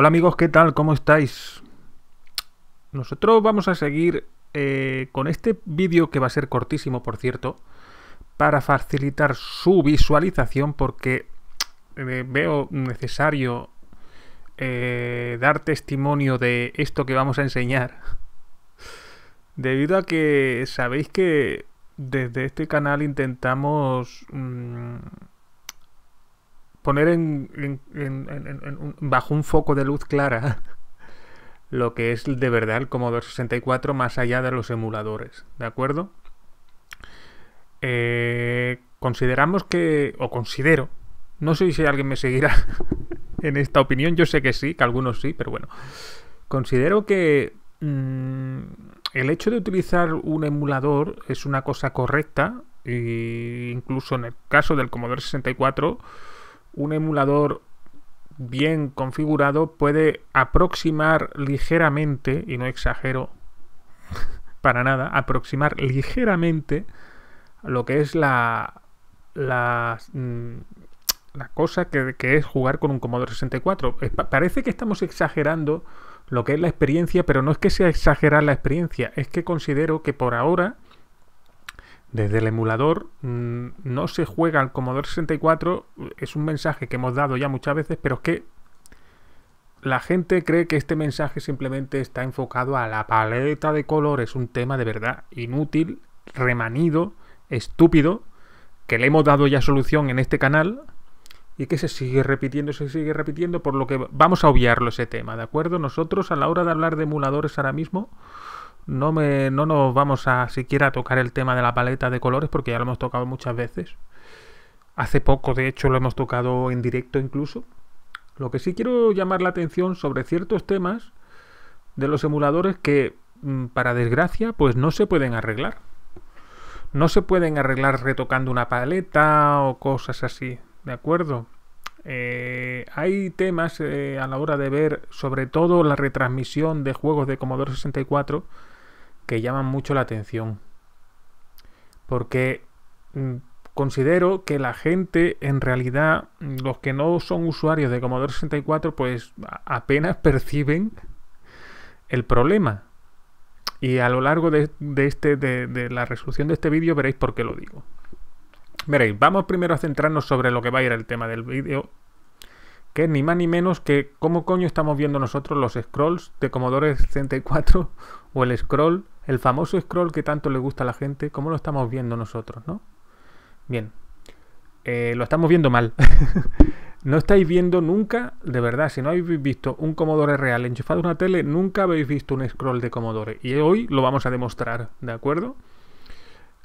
Hola amigos, ¿qué tal? ¿Cómo estáis? Nosotros vamos a seguir eh, con este vídeo que va a ser cortísimo, por cierto, para facilitar su visualización porque eh, veo necesario eh, dar testimonio de esto que vamos a enseñar. Debido a que sabéis que desde este canal intentamos... Mm, poner en, bajo un foco de luz clara lo que es de verdad el Commodore 64 más allá de los emuladores, ¿de acuerdo? Eh, consideramos que, o considero, no sé si alguien me seguirá en esta opinión, yo sé que sí, que algunos sí, pero bueno, considero que mm, el hecho de utilizar un emulador es una cosa correcta, e incluso en el caso del Commodore 64, un emulador bien configurado puede aproximar ligeramente, y no exagero para nada, aproximar ligeramente lo que es la, la, mm, cosa que, es jugar con un Commodore 64. parece que estamos exagerando lo que es la experiencia, pero no es que sea exagerar la experiencia, es que considero que por ahora desde el emulador mm, no se juega al Commodore 64, es un mensaje que hemos dado ya muchas veces, pero es que la gente cree que este mensaje simplemente está enfocado a la paleta de colores, un tema de verdad inútil, remanido, estúpido, que le hemos dado ya solución en este canal y que se sigue repitiendo, se sigue repitiendo, por lo que vamos a obviarlo ese tema, ¿de acuerdo? Nosotros a la hora de hablar de emuladores ahora mismo no, me, no nos vamos a siquiera a tocar el tema de la paleta de colores porque ya lo hemos tocado muchas veces. Hace poco, de hecho, lo hemos tocado en directo incluso. Lo que sí quiero llamar la atención sobre ciertos temas de los emuladores que, mm, para desgracia, pues no se pueden arreglar. No se pueden arreglar retocando una paleta o cosas así, ¿de acuerdo? Eh, hay temas eh, a la hora de ver, sobre todo la retransmisión de juegos de Commodore 64, que llaman mucho la atención. Porque mm, considero que la gente, en realidad, mm, los que no son usuarios de Commodore 64, pues apenas perciben el problema. Y a lo largo de, este, de, de, la resolución de este vídeo veréis por qué lo digo. Veréis, vamos primero a centrarnos sobre lo que va a ir el tema del vídeo que ni más ni menos que cómo coño estamos viendo nosotros los scrolls de Commodore 64 o el scroll, el famoso scroll que tanto le gusta a la gente, cómo lo estamos viendo nosotros, ¿no? Bien, eh, lo estamos viendo mal. no estáis viendo nunca, de verdad, si no habéis visto un Commodore real enchufado a una tele, nunca habéis visto un scroll de Commodore. Y hoy lo vamos a demostrar, ¿de acuerdo?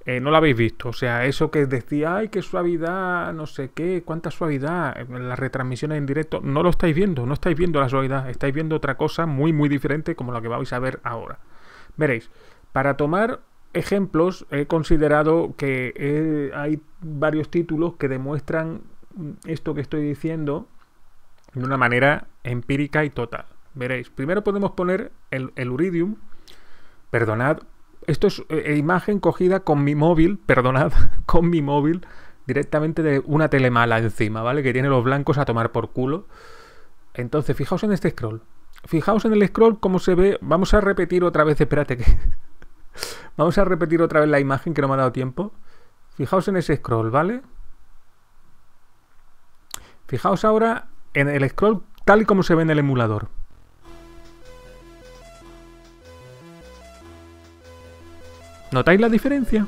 Eh, no lo habéis visto. O sea, eso que decía, ay, qué suavidad, no sé qué, cuánta suavidad, las retransmisiones en directo, no lo estáis viendo, no estáis viendo la suavidad, estáis viendo otra cosa muy, muy diferente como la que vais a ver ahora. Veréis, para tomar ejemplos he considerado que eh, hay varios títulos que demuestran esto que estoy diciendo de una manera empírica y total. Veréis, primero podemos poner el, el uridium, perdonad esto es eh, eh, imagen cogida con mi móvil, perdonad, con mi móvil, directamente de una telemala encima, ¿vale? Que tiene los blancos a tomar por culo. Entonces, fijaos en este scroll. Fijaos en el scroll cómo se ve. Vamos a repetir otra vez, espérate que... Vamos a repetir otra vez la imagen que no me ha dado tiempo. Fijaos en ese scroll, ¿vale? Fijaos ahora en el scroll tal y como se ve en el emulador. ¿Notáis la diferencia?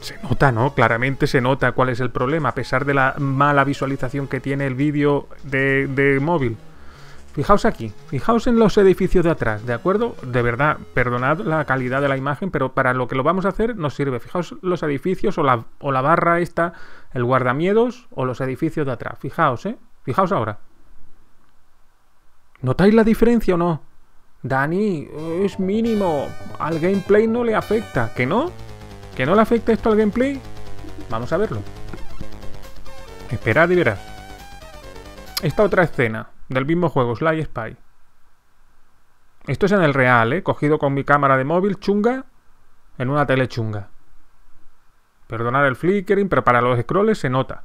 Se nota, ¿no? Claramente se nota cuál es el problema, a pesar de la mala visualización que tiene el vídeo de, móvil. Fijaos aquí, fijaos en los edificios de atrás, ¿de acuerdo? De verdad, perdonad la calidad de la imagen, pero para lo que lo vamos a hacer nos sirve. Fijaos los edificios o la, o la barra esta, el guardamiedos o los edificios de atrás. Fijaos, ¿eh? Fijaos ahora. ¿Notáis la diferencia o no? Dani, es mínimo. Al gameplay no le afecta. ¿Que no? ¿Que no le afecta esto al gameplay? Vamos a verlo. Esperad y verás. Esta otra escena del mismo juego, Sly Spy. Esto es en el real, ¿eh? Cogido con mi cámara de móvil chunga en una tele chunga. Perdonar el flickering, pero para los scrolls se nota.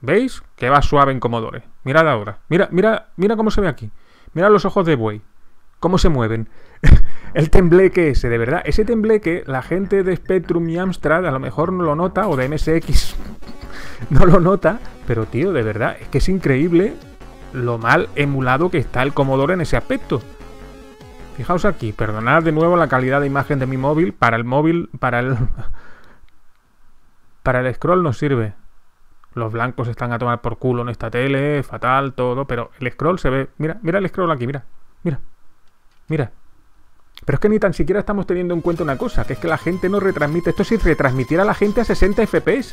¿Veis? Que va suave en Commodore. Mirad ahora. Mira, mira, mira cómo se ve aquí. Mira los ojos de buey. ¿Cómo se mueven? el tembleque ese, de verdad. Ese tembleque, la gente de Spectrum y Amstrad a lo mejor no lo nota, o de MSX no lo nota, pero tío, de verdad, es que es increíble lo mal emulado que está el Commodore en ese aspecto. Fijaos aquí, perdonad de nuevo la calidad de imagen de mi móvil, para el móvil, para el... para el scroll no sirve. Los blancos están a tomar por culo en esta tele, fatal, todo, pero el scroll se ve... Mira, mira el scroll aquí, mira, mira. Mira. Pero es que ni tan siquiera estamos teniendo en cuenta una cosa, que es que la gente no retransmite. Esto si retransmitiera a la gente a 60 FPS.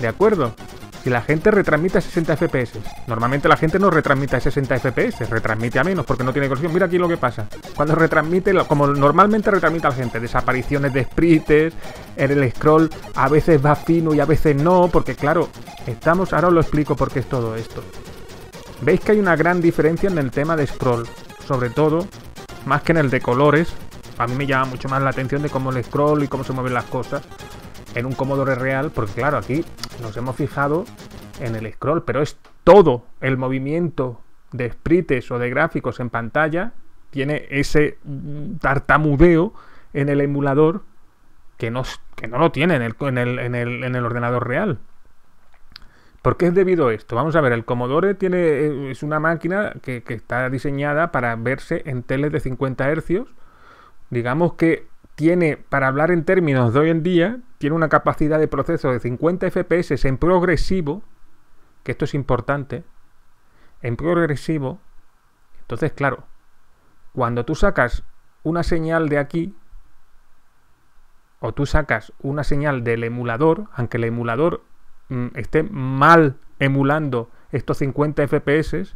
¿De acuerdo? Si la gente retransmite a 60 FPS. Normalmente la gente no retransmite a 60 FPS, retransmite a menos porque no tiene conexión. Mira aquí lo que pasa. Cuando retransmite, como normalmente retransmite a la gente, desapariciones de sprites, en el scroll a veces va fino y a veces no, porque claro, estamos, ahora os lo explico por qué es todo esto. ¿Veis que hay una gran diferencia en el tema de scroll? sobre todo, más que en el de colores, a mí me llama mucho más la atención de cómo el scroll y cómo se mueven las cosas en un Commodore real, porque claro, aquí nos hemos fijado en el scroll, pero es todo el movimiento de sprites o de gráficos en pantalla, tiene ese tartamudeo en el emulador que no, que no lo tiene en el ordenador real. ¿Por qué es debido a esto? Vamos a ver, el Commodore tiene, eh, es una máquina que, está diseñada para verse en teles de 50 Hz. Digamos que tiene, para hablar en términos de hoy en día, tiene una capacidad de proceso de 50 FPS en progresivo, que esto es importante, en progresivo. Entonces, claro, cuando tú sacas una señal de aquí, o tú sacas una señal del emulador, aunque el emulador Mm, esté mal emulando estos 50 FPS,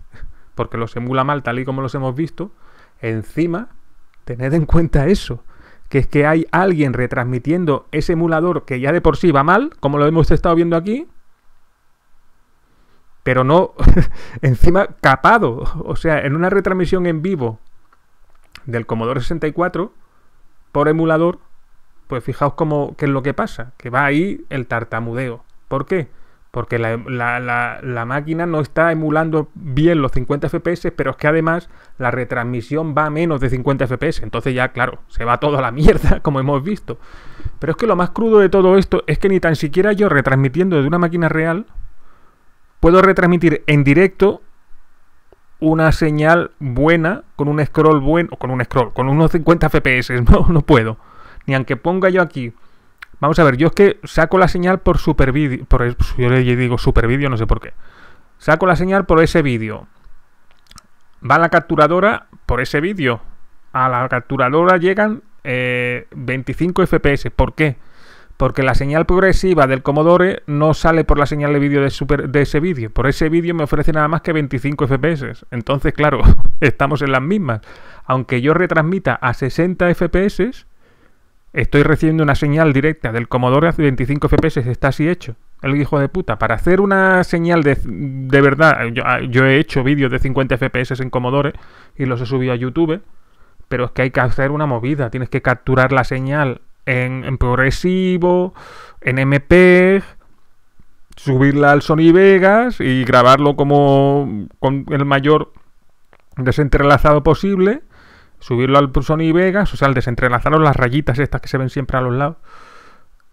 porque los emula mal tal y como los hemos visto, encima tened en cuenta eso, que es que hay alguien retransmitiendo ese emulador que ya de por sí va mal, como lo hemos estado viendo aquí, pero no encima capado, o sea, en una retransmisión en vivo del Commodore 64 por emulador, pues fijaos cómo qué es lo que pasa, que va ahí el tartamudeo. ¿Por qué? Porque la, máquina no está emulando bien los 50 FPS, pero es que además la retransmisión va a menos de 50 FPS. Entonces ya, claro, se va todo a la mierda, como hemos visto. Pero es que lo más crudo de todo esto es que ni tan siquiera yo retransmitiendo de una máquina real puedo retransmitir en directo una señal buena con un scroll bueno, con un scroll, con unos 50 FPS, no, no puedo. Ni aunque ponga yo aquí Vamos a ver, yo es que saco la señal por super vídeo. Por, yo le digo super vídeo, no sé por qué. Saco la señal por ese vídeo. Va la capturadora por ese vídeo. A la capturadora llegan 25 eh, FPS. ¿Por qué? Porque la señal progresiva del Commodore no sale por la señal de vídeo de, de ese vídeo. Por ese vídeo me ofrece nada más que 25 FPS. Entonces, claro, estamos en las mismas. Aunque yo retransmita a 60 FPS, estoy recibiendo una señal directa del Commodore a 25 FPS, está así hecho. El hijo de puta, para hacer una señal de, verdad, ah, yo, he hecho vídeos de 50 FPS en Commodore y los he subido a YouTube, pero es que hay que hacer una movida, tienes que capturar la señal en, progresivo, en mp subirla al Sony Vegas y grabarlo como con el mayor desentrelazado posible subirlo al Sony Vegas, o sea, al desentrelazaros las rayitas estas que se ven siempre a los lados,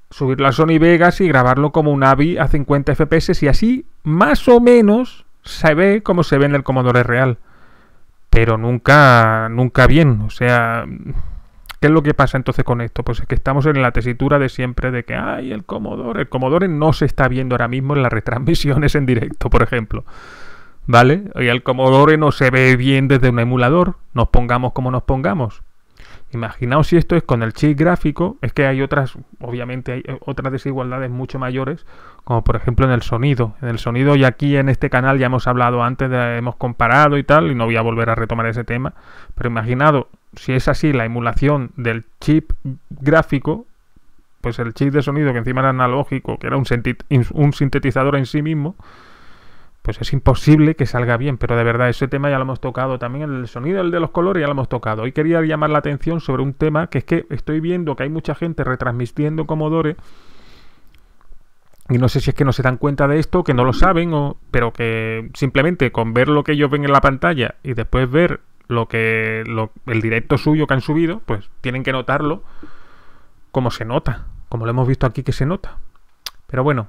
subirlo al Sony Vegas y grabarlo como un AVI a 50 FPS y así más o menos se ve como se ve en el Commodore Real. Pero nunca, nunca bien. O sea, ¿qué es lo que pasa entonces con esto? Pues es que estamos en la tesitura de siempre de que, ay, el Commodore, el Commodore no se está viendo ahora mismo en las retransmisiones en directo, por ejemplo. ¿vale? Y el Commodore no se ve bien desde un emulador, nos pongamos como nos pongamos. Imaginaos si esto es con el chip gráfico, es que hay otras, obviamente hay eh, otras desigualdades mucho mayores, como por ejemplo en el sonido. En el sonido y aquí en este canal ya hemos hablado antes, hemos comparado y tal, y no voy a volver a retomar ese tema, pero imaginado si es así la emulación del chip gráfico, pues el chip de sonido que encima era analógico, que era un sintetizador en sí mismo, pues es imposible que salga bien, pero de verdad ese tema ya lo hemos tocado también, el sonido, el de los colores ya lo hemos tocado. Hoy quería llamar la atención sobre un tema que es que estoy viendo que hay mucha gente retransmitiendo comodore. y no sé si es que no se dan cuenta de esto, que no lo saben, o, pero que simplemente con ver lo que ellos ven en la pantalla y después ver lo que el directo suyo que han subido, pues tienen que notarlo como se nota, como lo hemos visto aquí que se nota. Pero bueno,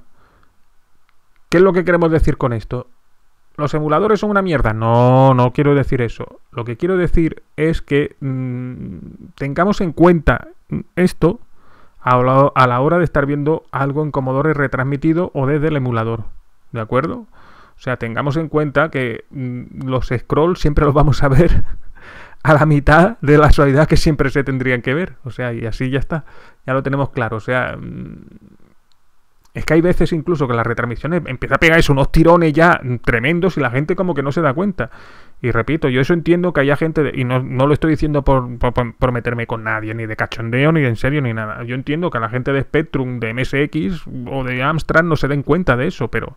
¿Qué es lo que queremos decir con esto? ¿Los emuladores son una mierda? No, no quiero decir eso. Lo que quiero decir es que mm, tengamos en cuenta esto a la hora de estar viendo algo en comodores retransmitido o desde el emulador. ¿De acuerdo? O sea, tengamos en cuenta que mm, los scrolls siempre los vamos a ver a la mitad de la actualidad que siempre se tendrían que ver. O sea, y así ya está. Ya lo tenemos claro. O sea, mm, es que hay veces incluso que las retransmisiones empieza a pegarse unos tirones ya tremendos y la gente como que no se da cuenta. Y repito, yo eso entiendo que haya gente, y no, no, lo estoy diciendo por, por, meterme con nadie, ni de cachondeo, ni de en serio, ni nada. Yo entiendo que la gente de Spectrum, de MSX o de Amstrad no se den cuenta de eso, pero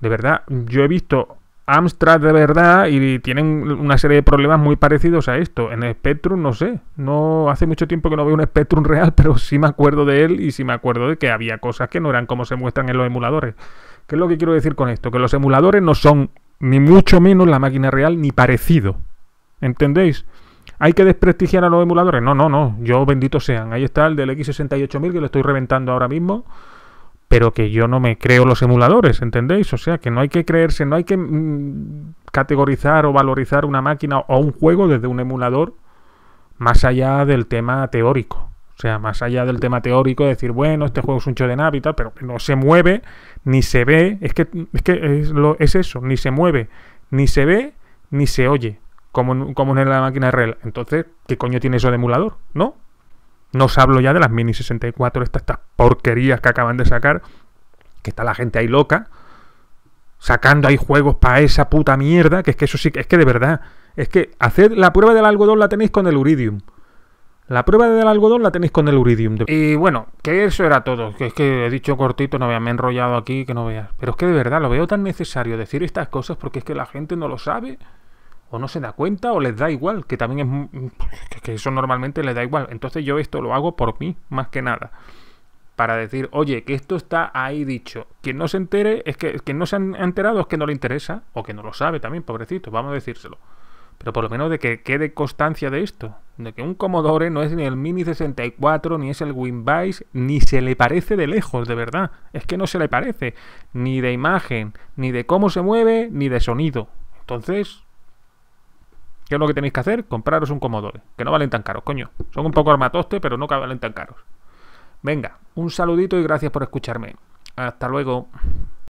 de verdad, yo he visto Amstrad de verdad y tienen una serie de problemas muy parecidos a esto. En Spectrum, no sé, no hace mucho tiempo que no veo un Spectrum real, pero sí me acuerdo de él y sí me acuerdo de que había cosas que no eran como se muestran en los emuladores. ¿Qué es lo que quiero decir con esto? Que los emuladores no son ni mucho menos la máquina real ni parecido. ¿Entendéis? ¿Hay que desprestigiar a los emuladores? No, no, no. Yo bendito sean. Ahí está el del X68000 que lo estoy reventando ahora mismo pero que yo no me creo los emuladores, ¿entendéis? O sea, que no hay que creerse, no hay que mm, categorizar o valorizar una máquina o un juego desde un emulador más allá del tema teórico. O sea, más allá del tema teórico, decir, bueno, este juego es un de y tal, pero no se mueve, ni se ve, es que es, eso, ni se mueve, ni se ve, ni se oye, como, como en la máquina real. Entonces, ¿qué coño tiene eso de emulador? ¿No? No os hablo ya de las Mini 64, estas, estas porquerías que acaban de sacar, que está la gente ahí loca, sacando ahí juegos para esa puta mierda, que es que eso sí, es que de verdad, es que hacer la prueba del algodón la tenéis con el uridium. La prueba del algodón la tenéis con el uridium. Y bueno, que eso era todo. Que es que he dicho cortito, no me he enrollado aquí, que no veas. Pero es que de verdad lo veo tan necesario decir estas cosas porque es que la gente no lo sabe o no se da cuenta o les da igual, que también es mm, que eso normalmente les da igual. Entonces yo esto lo hago por mí, más que nada. Para decir, oye, que esto está ahí dicho. Quien no se entere, es que quien no se ha enterado es que no le interesa, o que no lo sabe también, pobrecito, vamos a decírselo. Pero por lo menos de que quede constancia de esto. De que un Commodore no es ni el Mini 64, ni es el Winvice, ni se le parece de lejos, de verdad. Es que no se le parece. Ni de imagen, ni de cómo se mueve, ni de sonido. Entonces, ¿Qué es lo que tenéis que hacer? Compraros un Commodore, que no valen tan caros, coño. Son un poco armatoste, pero no valen tan caros. Venga, un saludito y gracias por escucharme. Hasta luego.